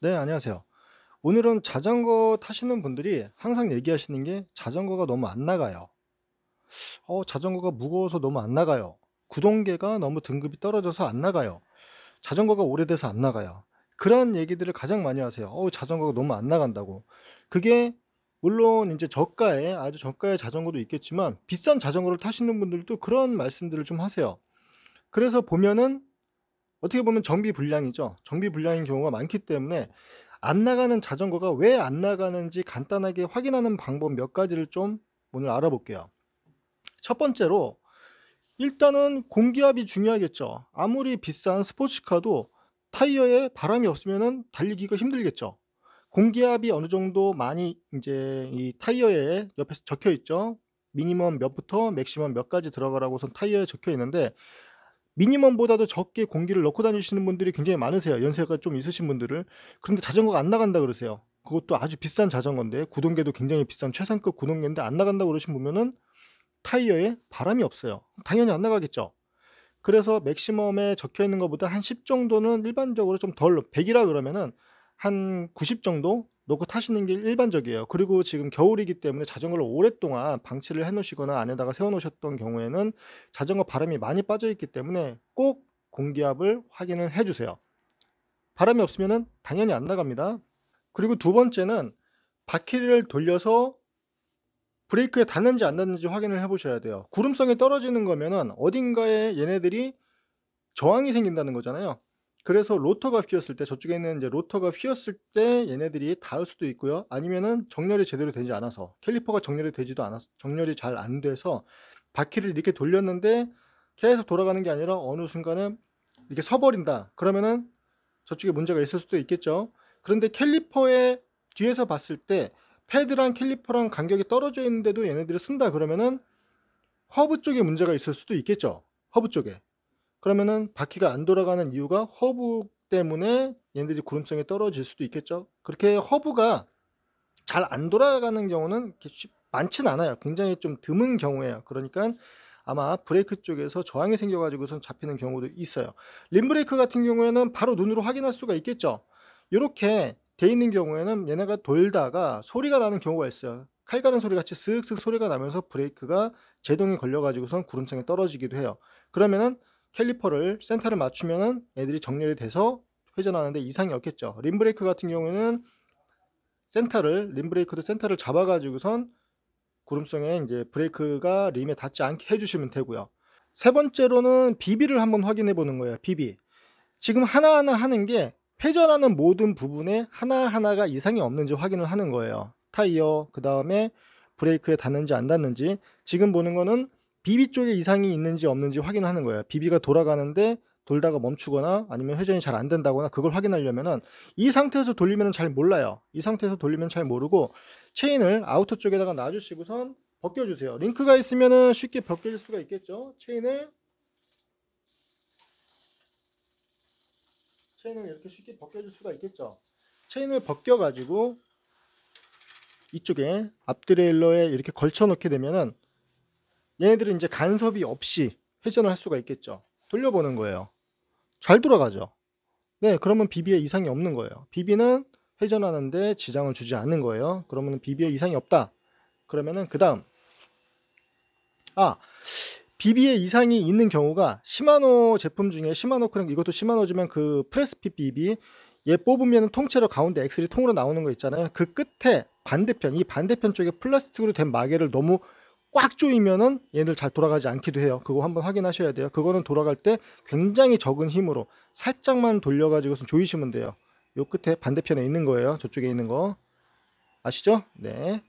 네, 안녕하세요. 오늘은 자전거 타시는 분들이 항상 얘기하시는 게 자전거가 너무 안 나가요. 어, 자전거가 무거워서 너무 안 나가요. 구동계가 너무 등급이 떨어져서 안 나가요. 자전거가 오래돼서 안 나가요. 그런 얘기들을 가장 많이 하세요. 어, 자전거가 너무 안 나간다고. 그게 물론 이제 저가에 아주 저가의 자전거도 있겠지만 비싼 자전거를 타시는 분들도 그런 말씀들을 좀 하세요. 그래서 보면은 어떻게 보면 정비 불량이죠. 정비 불량인 경우가 많기 때문에 안 나가는 자전거가 왜 안 나가는지 간단하게 확인하는 방법 몇 가지를 좀 오늘 알아볼게요. 첫 번째로 일단은 공기압이 중요하겠죠. 아무리 비싼 스포츠카도 타이어에 바람이 없으면 달리기가 힘들겠죠. 공기압이 어느 정도 많이 이제 이 타이어에 옆에서 적혀 있죠. 미니멈 몇부터 맥시멈 몇까지 들어가라고선 타이어에 적혀 있는데 미니멈보다도 적게 공기를 넣고 다니시는 분들이 굉장히 많으세요. 연세가 좀 있으신 분들은. 그런데 자전거가 안 나간다 그러세요. 그것도 아주 비싼 자전거인데 구동계도 굉장히 비싼 최상급 구동계인데 안 나간다고 그러신 보면은 타이어에 바람이 없어요. 당연히 안 나가겠죠. 그래서 맥시멈에 적혀 있는 것보다 한 10 정도는 일반적으로 좀 덜 100이라 그러면은 한 90 정도 놓고 타시는 게 일반적이에요. 그리고 지금 겨울이기 때문에 자전거를 오랫동안 방치를 해 놓으시거나 안에다가 세워 놓으셨던 경우에는 자전거 바람이 많이 빠져 있기 때문에 꼭 공기압을 확인을 해 주세요. 바람이 없으면 당연히 안 나갑니다. 그리고 두 번째는 바퀴를 돌려서 브레이크에 닿는지 안 닿는지 확인을 해보셔야 돼요. 구름성이 떨어지는 거면 어딘가에 얘네들이 저항이 생긴다는 거잖아요. 그래서 로터가 휘었을 때 저쪽에는 있 이제 로터가 휘었을 때 얘네들이 닿을 수도 있고요. 아니면은 정렬이 제대로 되지 않아서 캘리퍼가 정렬이 되지도 않아서 정렬이 잘 안 돼서 바퀴를 이렇게 돌렸는데 계속 돌아가는 게 아니라 어느 순간에 이렇게 서버린다. 그러면은 저쪽에 문제가 있을 수도 있겠죠. 그런데 캘리퍼의 뒤에서 봤을 때 패드랑 캘리퍼랑 간격이 떨어져 있는데도 얘네들을 쓴다 그러면은 허브 쪽에 문제가 있을 수도 있겠죠. 허브 쪽에. 그러면은 바퀴가 안 돌아가는 이유가 허브 때문에 얘네들이 구름성이 떨어질 수도 있겠죠. 그렇게 허브가 잘 안 돌아가는 경우는 많진 않아요. 굉장히 좀 드문 경우예요. 그러니까 아마 브레이크 쪽에서 저항이 생겨가지고선 잡히는 경우도 있어요. 림브레이크 같은 경우에는 바로 눈으로 확인할 수가 있겠죠. 이렇게 돼 있는 경우에는 얘네가 돌다가 소리가 나는 경우가 있어요. 칼 가는 소리 같이 슥슥 소리가 나면서 브레이크가 제동이 걸려가지고선 구름성에 떨어지기도 해요. 그러면은 캘리퍼를 센터를 맞추면은 애들이 정렬이 돼서 회전하는데 이상이 없겠죠. 림브레이크 같은 경우에는 센터를 림브레이크도 센터를 잡아가지고선 구름속에 이제 브레이크가 림에 닿지 않게 해주시면 되고요. 세 번째로는 비비를 한번 확인해 보는 거예요. 비비. 지금 하나하나 하는 게 회전하는 모든 부분에 하나하나가 이상이 없는지 확인을 하는 거예요. 타이어, 그 다음에 브레이크에 닿는지 안 닿는지. 지금 보는 거는 비비 쪽에 이상이 있는지 없는지 확인하는 거예요. 비비가 돌아가는데 돌다가 멈추거나 아니면 회전이 잘 안 된다거나 그걸 확인하려면은 이 상태에서 돌리면 잘 몰라요. 이 상태에서 돌리면 잘 모르고 체인을 아우터 쪽에다가 놔주시고선 벗겨주세요. 링크가 있으면은 쉽게 벗겨질 수가 있겠죠. 체인을 체인을 이렇게 쉽게 벗겨줄 수가 있겠죠. 체인을 벗겨가지고 이쪽에 앞드레일러에 이렇게 걸쳐 놓게 되면은 얘네들은 이제 간섭이 없이 회전을 할 수가 있겠죠. 돌려보는 거예요. 잘 돌아가죠. 네, 그러면 비비에 이상이 없는 거예요. 비비는 회전하는데 지장을 주지 않는 거예요. 그러면 비비에 이상이 없다. 그러면은 그 다음 아 비비에 이상이 있는 경우가 시마노 제품 중에 시마노 크랭크 이것도 시마노지만 그 프레스핏 비비 얘 뽑으면 통째로 가운데 엑스리 통으로 나오는 거 있잖아요. 그 끝에 반대편 이 반대편 쪽에 플라스틱으로 된 마개를 너무 꽉 조이면은 얘들 잘 돌아가지 않기도 해요. 그거 한번 확인하셔야 돼요. 그거는 돌아갈 때 굉장히 적은 힘으로 살짝만 돌려가지고 조이시면 돼요. 요 끝에 반대편에 있는 거예요. 저쪽에 있는 거. 아시죠? 네.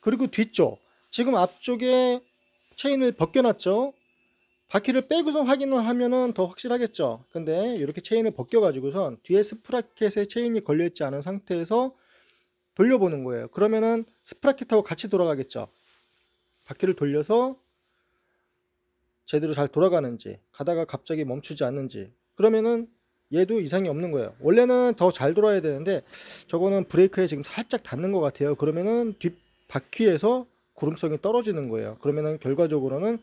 그리고 뒤쪽. 지금 앞쪽에 체인을 벗겨놨죠? 바퀴를 빼고서 확인을 하면은 더 확실하겠죠? 근데 이렇게 체인을 벗겨가지고선 뒤에 스프라켓에 체인이 걸려있지 않은 상태에서 돌려보는 거예요. 그러면은 스프라켓하고 같이 돌아가겠죠? 바퀴를 돌려서 제대로 잘 돌아가는지 가다가 갑자기 멈추지 않는지 그러면은 얘도 이상이 없는 거예요 원래는 더 잘 돌아야 되는데 저거는 브레이크에 지금 살짝 닿는 것 같아요 그러면은 뒷바퀴에서 구름성이 떨어지는 거예요 그러면은 결과적으로는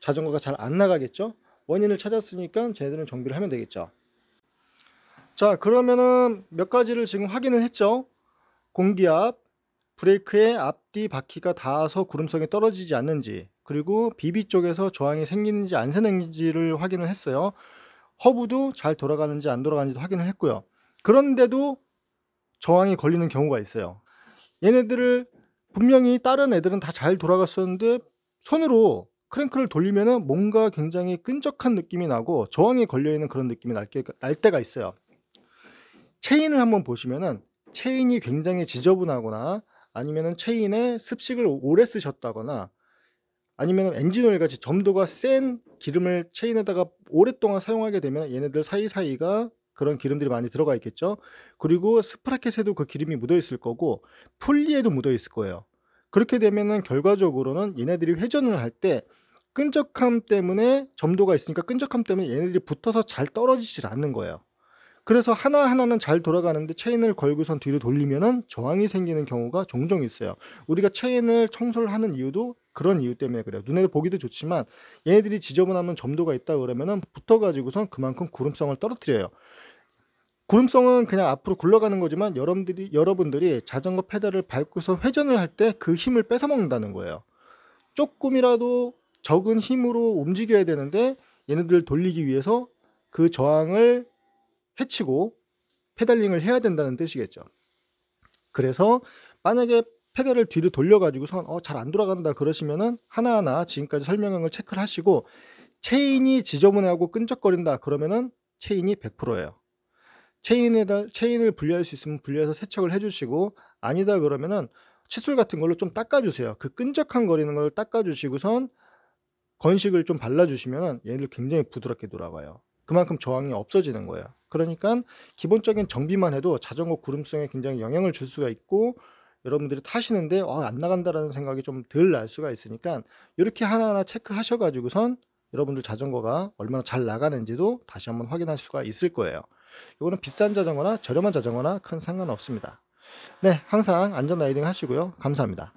자전거가 잘 안 나가겠죠 원인을 찾았으니까 쟤네들은 정비를 하면 되겠죠 자 그러면은 몇 가지를 지금 확인을 했죠 공기압 브레이크의 앞뒤 바퀴가 닿아서 구름성이 떨어지지 않는지 그리고 비비 쪽에서 저항이 생기는지 안 생기는지를 확인을 했어요. 허브도 잘 돌아가는지 안 돌아가는지도 확인을 했고요. 그런데도 저항이 걸리는 경우가 있어요. 얘네들을 분명히 다른 애들은 다 잘 돌아갔었는데 손으로 크랭크를 돌리면 뭔가 굉장히 끈적한 느낌이 나고 저항이 걸려있는 그런 느낌이 날, 게, 날 때가 있어요. 체인을 한번 보시면은 체인이 굉장히 지저분하거나 아니면은 체인에 습식을 오래 쓰셨다거나 아니면 엔진오일 같이 점도가 센 기름을 체인에다가 오랫동안 사용하게 되면 얘네들 사이사이가 그런 기름들이 많이 들어가 있겠죠. 그리고 스프라켓에도 그 기름이 묻어 있을 거고 풀리에도 묻어 있을 거예요. 그렇게 되면은 결과적으로는 얘네들이 회전을 할 때 끈적함 때문에 점도가 있으니까 끈적함 때문에 얘네들이 붙어서 잘 떨어지질 않는 거예요. 그래서 하나하나는 잘 돌아가는데 체인을 걸고선 뒤로 돌리면 저항이 생기는 경우가 종종 있어요. 우리가 체인을 청소를 하는 이유도 그런 이유 때문에 그래요. 눈에 보기도 좋지만 얘네들이 지저분하면 점도가 있다 그러면 붙어가지고선 그만큼 구름성을 떨어뜨려요. 구름성은 그냥 앞으로 굴러가는 거지만 여러분들이, 여러분들이 자전거 페달을 밟고서 회전을 할 때 그 힘을 뺏어먹는다는 거예요. 조금이라도 적은 힘으로 움직여야 되는데 얘네들 을 돌리기 위해서 그 저항을 헤치고 페달링을 해야 된다는 뜻이겠죠. 그래서 만약에 페달을 뒤로 돌려가지고선 어, 잘안 돌아간다 그러시면은 하나하나 지금까지 설명한 걸 체크를 하시고 체인이 지저분하고 끈적거린다 그러면은 체인이 100%예요. 체인에 체인을 분리할 수 있으면 분리해서 세척을 해주시고 아니다 그러면은 칫솔 같은 걸로 좀 닦아주세요. 그 끈적한 거리는 걸 닦아주시고선 건식을 좀 발라주시면은 얘를 굉장히 부드럽게 돌아가요. 그만큼 저항이 없어지는 거예요. 그러니까 기본적인 정비만 해도 자전거 구름성에 굉장히 영향을 줄 수가 있고 여러분들이 타시는데 어, 안 나간다라는 생각이 좀 덜 날 수가 있으니까 이렇게 하나하나 체크하셔가지고선 여러분들 자전거가 얼마나 잘 나가는지도 다시 한번 확인할 수가 있을 거예요. 이거는 비싼 자전거나 저렴한 자전거나 큰 상관없습니다. 네, 항상 안전 라이딩 하시고요. 감사합니다.